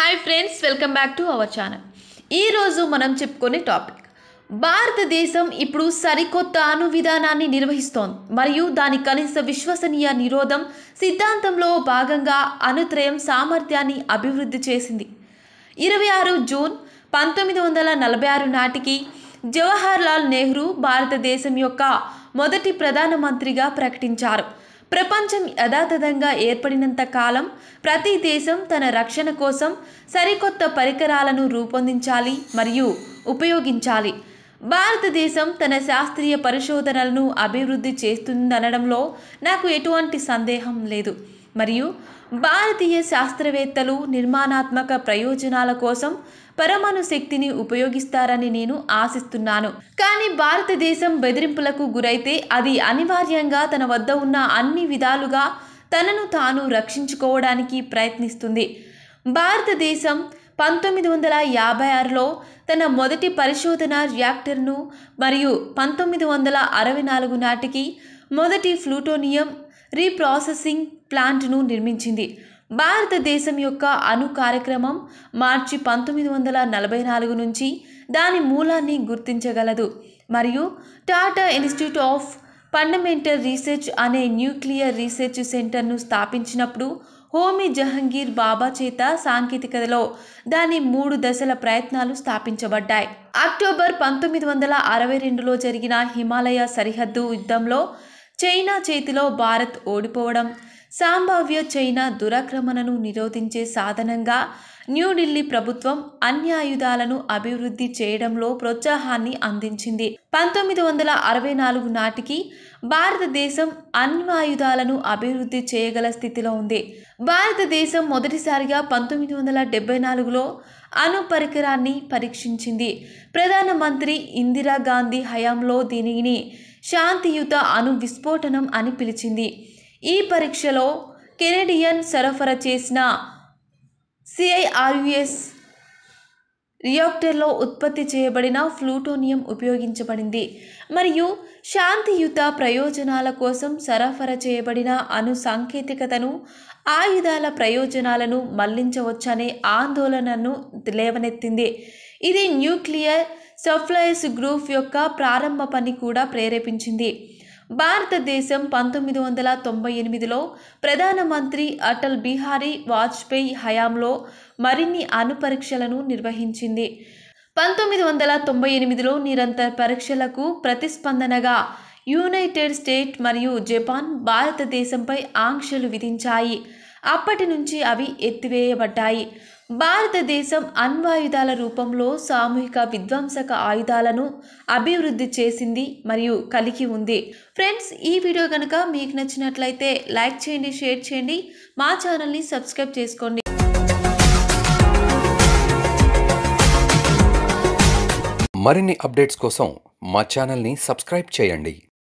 hi friends welcome back to our channel ఈరోజు మనం చెప్పుకునే టాపిక్ భారతదేశం ఇప్పుడు సరికొత్త అణు విధానాన్ని నిర్వహిస్తోంది మరియు దాని కనీస విశ్వసనీయ నిరోధం సిద్ధాంతంలో భాగంగా అనుత్రయం సామర్థ్యాన్ని అభివృద్ధి చేసింది ఇరవై ఆరు జూన్ పంతొమ్మిది వందల నలభై ఆరు నాటికి జవహర్లాల్ నెహ్రూ భారతదేశం యొక్క మొదటి ప్రధానమంత్రిగా ప్రకటించారు ప్రపంచం యథాతథంగా ఏర్పడినంత కాలం ప్రతి దేశం తన రక్షణ కోసం సరికొత్త పరికరాలను రూపొందించాలి మరియు ఉపయోగించాలి భారతదేశం తన శాస్త్రీయ పరిశోధనలను అభివృద్ధి చేస్తుందనడంలో నాకు ఎటువంటి సందేహం లేదు మరియు భారతీయ శాస్త్రవేత్తలు నిర్మాణాత్మక ప్రయోజనాల కోసం పరమాణు శక్తిని ఉపయోగిస్తారని నేను ఆశిస్తున్నాను కానీ భారతదేశం బెదిరింపులకు గురైతే అది అనివార్యంగా తన వద్ద ఉన్న అన్ని విధాలుగా తనను తాను రక్షించుకోవడానికి ప్రయత్నిస్తుంది భారతదేశం పంతొమ్మిది వందల యాభై ఆరులో తన మొదటి పరిశోధన రియాక్టర్ను మరియు పంతొమ్మిది వందల అరవై నాలుగు నాటికి మొదటి ఫ్లూటోనియం రీప్రాసెసింగ్ ప్లాంట్ను నిర్మించింది భారతదేశం యొక్క అణు కార్యక్రమం మార్చి పంతొమ్మిది వందల నలభై నాలుగు నుంచి దాని మూలాన్ని గుర్తించగలదు మరియు Tata Institute of Fundamental Research అనే న్యూక్లియర్ రీసెర్చ్ సెంటర్ను స్థాపించినప్పుడు హోమీ జహంగీర్ బాబా చేత సాంకేతికతలో దాని మూడు దశల ప్రయత్నాలు స్థాపించబడ్డాయి అక్టోబర్ పంతొమ్మిది వందల అరవై రెండులో జరిగిన హిమాలయ సరిహద్దు యుద్ధంలో చైనా చేతిలో భారత్ ఓడిపోవడం సంభావ్య చైనా దురాక్రమణను నిరోధించే సాధనంగా న్యూఢిల్లీ ప్రభుత్వం అన్యాయుధాలను అభివృద్ధి చేయడంలో ప్రోత్సాహాన్ని అందించింది పంతొమ్మిది వందల అరవై నాలుగు నాటికి భారతదేశం అణ్వాయుధాలను అభివృద్ధి చేయగల స్థితిలో ఉంది భారతదేశం మొదటిసారిగా పంతొమ్మిది వందల డెబ్బై నాలుగులో అణు పరికరాన్ని పరీక్షించింది ప్రధానమంత్రి ఇందిరాగాంధీ హయాంలో దీనిని శాంతియుత అణు విస్ఫోటనం అని పిలిచింది ఈ పరీక్షలో కెనడియన్ సరఫరా చేసిన సిఐఆర్యుఎస్ రియాక్టర్లో ఉత్పత్తి చేయబడిన ఫ్లూటోనియం ఉపయోగించబడింది మరియు శాంతియుత ప్రయోజనాల కోసం సరఫరా చేయబడిన అణు సాంకేతికతను ఆయుధాల ప్రయోజనాలను మళ్లించవచ్చనే ఆందోళనను లేవనెత్తింది ఇది న్యూక్లియర్ సప్లయర్స్ గ్రూప్ యొక్క ప్రారంభ పని కూడా ప్రేరేపించింది భారతదేశం పంతొమ్మిది వందల తొంభై ఎనిమిదిలో ప్రధానమంత్రి అటల్ బిహారీ వాజ్పేయి హయాంలో మరిన్ని అనుపరీక్షలను నిర్వహించింది పంతొమ్మిది వందల తొంభై ఎనిమిదిలో నిరంతర పరీక్షలకు ప్రతిస్పందనగా యునైటెడ్ స్టేట్ మరియు జపాన్ భారతదేశంపై ఆంక్షలు విధించాయి అప్పటి నుంచి అవి ఎత్తివేయబడ్డాయి భారతదేశం అణ్వాయుధాల రూపంలో సామూహిక విధ్వంసక ఆయుధాలను అభివృద్ధి చేసింది మరియు కలిగి ఉంది ఫ్రెండ్స్ ఈ వీడియో కనుక మీకు నచ్చినట్లయితే లైక్ చేయండి షేర్ చేయండి మా ఛానల్ని సబ్స్క్రైబ్ చేసుకోండి మరిన్ని అప్డేట్స్ కోసం మా ఛానల్ని సబ్స్క్రైబ్ చేయండి